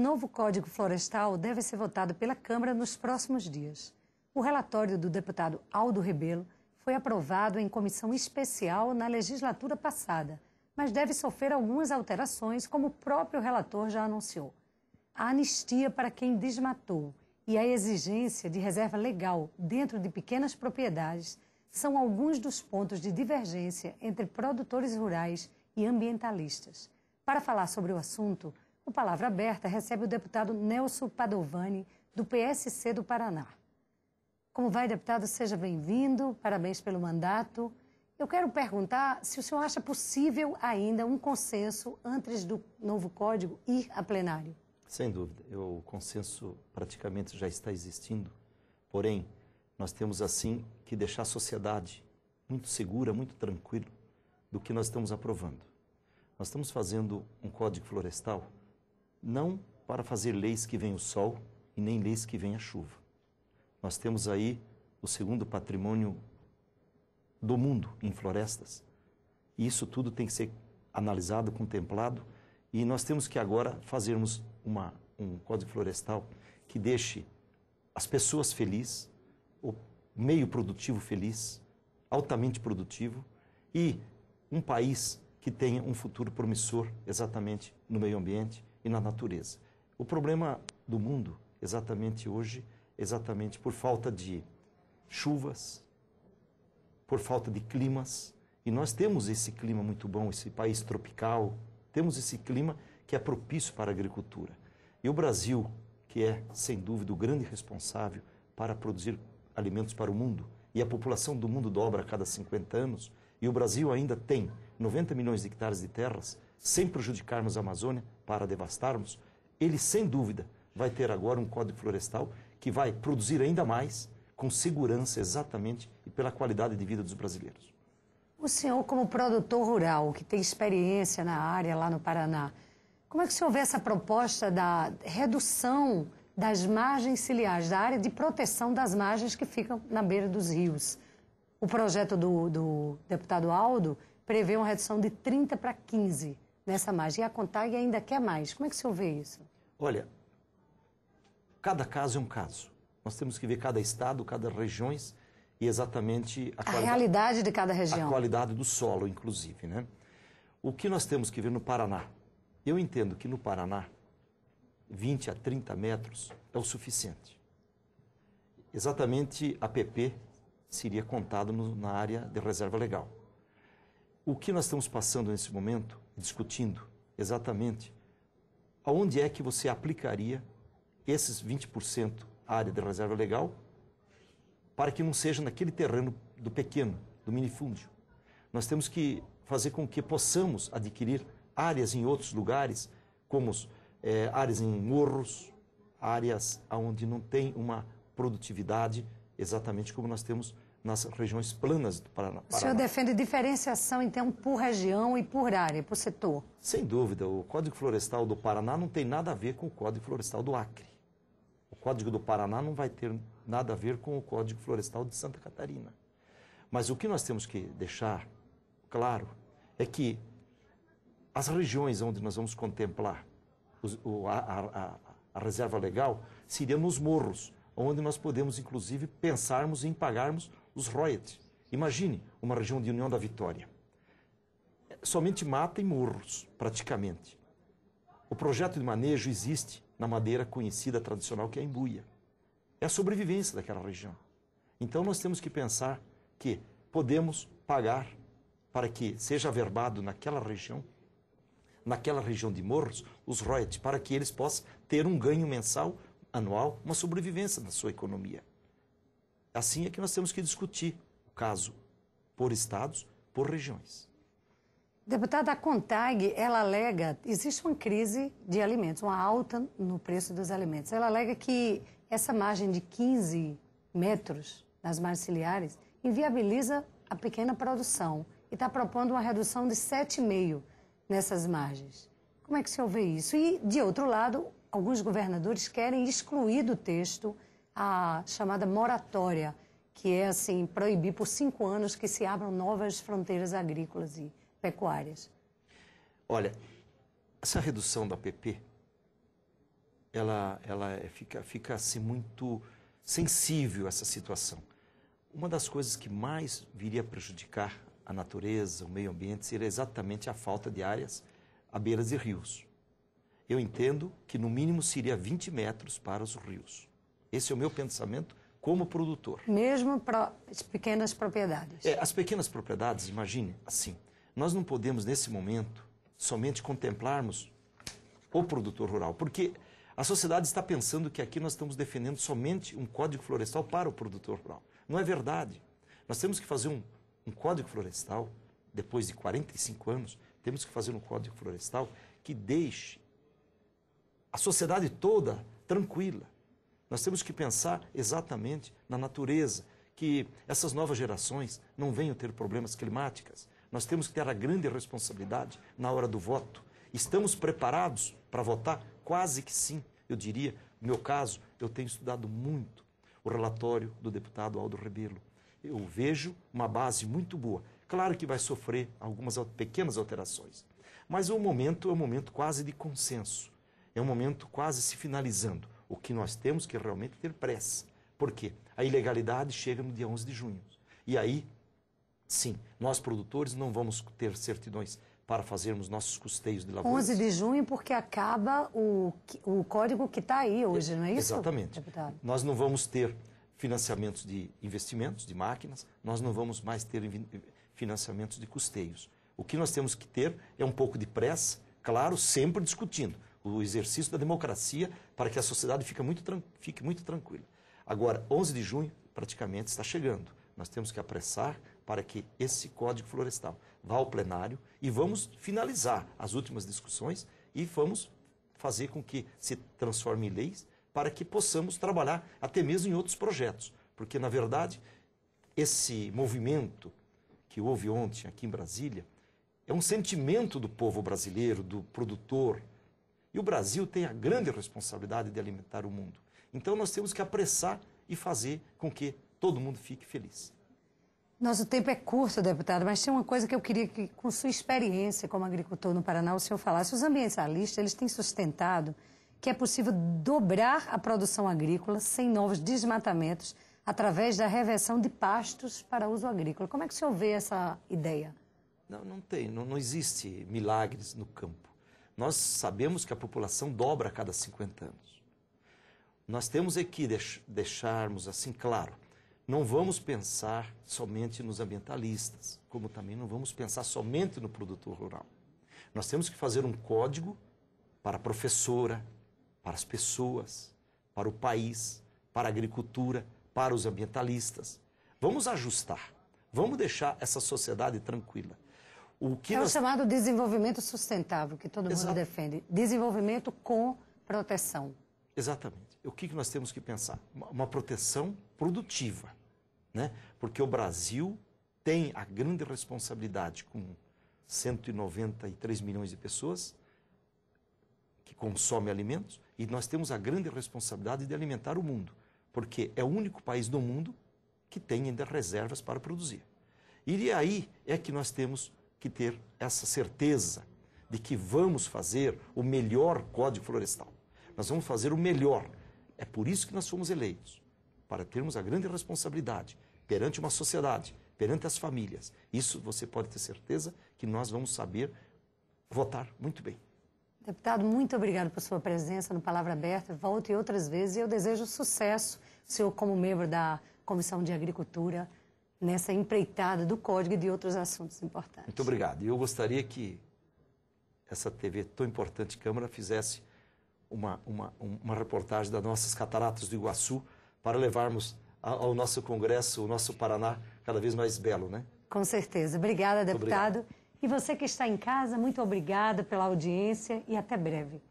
novo Código Florestal deve ser votado pela Câmara nos próximos dias. O relatório do deputado Aldo Rebelo foi aprovado em comissão especial na legislatura passada, mas deve sofrer algumas alterações, como o próprio relator já anunciou. A anistia para quem desmatou e a exigência de reserva legal dentro de pequenas propriedades são alguns dos pontos de divergência entre produtores rurais e ambientalistas. Para falar sobre o assunto, o Palavra Aberta recebe o deputado Nelson Padovani, do PSC do Paraná. Como vai, deputado? Seja bem-vindo, parabéns pelo mandato. Eu quero perguntar se o senhor acha possível ainda um consenso antes do novo código ir a plenário. Sem dúvida, o consenso praticamente já está existindo, porém, nós temos assim que deixar a sociedade muito segura, muito tranquila do que nós estamos aprovando. Nós estamos fazendo um código florestal não para fazer leis que vem o sol e nem leis que vem a chuva. Nós temos aí o segundo patrimônio do mundo em florestas. E isso tudo tem que ser analisado, contemplado, e nós temos que agora fazermos uma, um código florestal que deixe as pessoas felizes, o meio produtivo feliz, altamente produtivo, e um país que tenha um futuro promissor exatamente no meio ambiente, e na natureza. O problema do mundo, exatamente hoje, exatamente por falta de chuvas, por falta de climas, e nós temos esse clima muito bom, esse país tropical, temos esse clima que é propício para a agricultura. E o Brasil, que é, sem dúvida, o grande responsável para produzir alimentos para o mundo, e a população do mundo dobra a cada 50 anos, e o Brasil ainda tem 90 milhões de hectares de terras sem prejudicarmos a Amazônia, para devastarmos, ele sem dúvida vai ter agora um código florestal que vai produzir ainda mais com segurança exatamente e pela qualidade de vida dos brasileiros. O senhor, como produtor rural, que tem experiência na área lá no Paraná, como é que o senhor vê essa proposta da redução das margens ciliares, da área de proteção das margens que ficam na beira dos rios? O projeto do, do deputado Aldo prevê uma redução de 30 para 15 nessa margem. E a Contag ainda quer mais. Como é que o senhor vê isso? Olha, cada caso é um caso. Nós temos que ver cada estado, cada regiões e exatamente a, a realidade de cada região. A qualidade do solo, inclusive. Né? O que nós temos que ver no Paraná? Eu entendo que no Paraná, 20 a 30 metros é o suficiente. Exatamente a PP seria contado no, na área de reserva legal. O que nós estamos passando nesse momento discutindo exatamente aonde é que você aplicaria esses 20% área de reserva legal para que não seja naquele terreno do pequeno, do minifúndio. Nós temos que fazer com que possamos adquirir áreas em outros lugares, como é, áreas em morros, áreas onde não tem uma produtividade exatamente como nós temos nas regiões planas do Paraná. O senhor defende diferenciação, então, por região e por área, por setor? Sem dúvida. O Código Florestal do Paraná não tem nada a ver com o Código Florestal do Acre. O Código do Paraná não vai ter nada a ver com o Código Florestal de Santa Catarina. Mas o que nós temos que deixar claro é que as regiões onde nós vamos contemplar a, a, a, a reserva legal seriam nos morros, onde nós podemos, inclusive, pensarmos em pagarmos os royalties. Imagine uma região de União da Vitória. Somente mata e morros, praticamente. O projeto de manejo existe na madeira conhecida tradicional que é a embuia. É a sobrevivência daquela região. Então nós temos que pensar que podemos pagar para que seja averbado naquela região, naquela região de morros, os royalties, para que eles possam ter um ganho mensal, anual, uma sobrevivência na sua economia. Assim é que nós temos que discutir o caso por estados, por regiões. Deputada, a CONTAG, ela alega, existe uma crise de alimentos, uma alta no preço dos alimentos. Ela alega que essa margem de 15 metros nas margens ciliares inviabiliza a pequena produção e está propondo uma redução de 7,5 nessas margens. Como é que o senhor vê isso? E, de outro lado, alguns governadores querem excluir do texto a chamada moratória, que é assim proibir por cinco anos que se abram novas fronteiras agrícolas e pecuárias. Olha, essa redução da PP, ela, ela é, fica, fica assim muito sensível a essa situação. Uma das coisas que mais viria a prejudicar a natureza, o meio ambiente, seria exatamente a falta de áreas à beira de rios. Eu entendo que no mínimo seria 20 metros para os rios. Esse é o meu pensamento como produtor. Mesmo para as pequenas propriedades. É, as pequenas propriedades, imagine assim, nós não podemos nesse momento somente contemplarmos o produtor rural, porque a sociedade está pensando que aqui nós estamos defendendo somente um código florestal para o produtor rural. Não é verdade. Nós temos que fazer um, um código florestal, depois de 45 anos, temos que fazer um código florestal que deixe a sociedade toda tranquila nós temos que pensar exatamente na natureza, que essas novas gerações não venham ter problemas climáticos. Nós temos que ter a grande responsabilidade na hora do voto. Estamos preparados para votar? Quase que sim. Eu diria, no meu caso, eu tenho estudado muito o relatório do deputado Aldo Rebelo. Eu vejo uma base muito boa. Claro que vai sofrer algumas pequenas alterações, mas o momento é um momento quase de consenso. É um momento quase se finalizando. O que nós temos que realmente ter pressa. Por quê? A ilegalidade chega no dia 11 de junho. E aí, sim, nós produtores não vamos ter certidões para fazermos nossos custeios de lavouras. 11 de junho, porque acaba o, o código que está aí hoje, não é isso? Exatamente. Deputado? Nós não vamos ter financiamentos de investimentos, de máquinas, nós não vamos mais ter financiamentos de custeios. O que nós temos que ter é um pouco de pressa, claro, sempre discutindo o exercício da democracia para que a sociedade fique muito, fique muito tranquila. Agora, 11 de junho praticamente está chegando. Nós temos que apressar para que esse Código Florestal vá ao plenário e vamos finalizar as últimas discussões e vamos fazer com que se transforme em leis para que possamos trabalhar até mesmo em outros projetos. Porque, na verdade, esse movimento que houve ontem aqui em Brasília é um sentimento do povo brasileiro, do produtor, e o Brasil tem a grande responsabilidade de alimentar o mundo. Então nós temos que apressar e fazer com que todo mundo fique feliz. Nosso tempo é curto, deputado, mas tem uma coisa que eu queria que, com sua experiência como agricultor no Paraná, o senhor falasse. Os ambientalistas, eles têm sustentado que é possível dobrar a produção agrícola sem novos desmatamentos através da reversão de pastos para uso agrícola. Como é que o senhor vê essa ideia? Não, não tem, não, não existe milagres no campo. Nós sabemos que a população dobra a cada 50 anos. Nós temos é que deix deixarmos assim claro, não vamos pensar somente nos ambientalistas, como também não vamos pensar somente no produtor rural. Nós temos que fazer um código para a professora, para as pessoas, para o país, para a agricultura, para os ambientalistas. Vamos ajustar, vamos deixar essa sociedade tranquila. O que é nós... o chamado desenvolvimento sustentável, que todo mundo defende. Desenvolvimento com proteção. Exatamente. O que, que nós temos que pensar? Uma proteção produtiva, né? Porque o Brasil tem a grande responsabilidade com 193 milhões de pessoas que consomem alimentos e nós temos a grande responsabilidade de alimentar o mundo, porque é o único país do mundo que tem ainda reservas para produzir. E aí é que nós temos que ter essa certeza de que vamos fazer o melhor código florestal. Nós vamos fazer o melhor. É por isso que nós fomos eleitos para termos a grande responsabilidade perante uma sociedade, perante as famílias. Isso você pode ter certeza que nós vamos saber votar muito bem. Deputado, muito obrigado por sua presença no Palavra Aberta. Volte outras vezes e eu desejo sucesso, senhor como membro da Comissão de Agricultura nessa empreitada do código e de outros assuntos importantes. Muito obrigado. E eu gostaria que essa TV tão importante Câmara fizesse uma, uma, uma reportagem das nossas cataratas do Iguaçu para levarmos ao nosso Congresso, o nosso Paraná cada vez mais belo, né? Com certeza. Obrigada, deputado. E você que está em casa, muito obrigada pela audiência e até breve.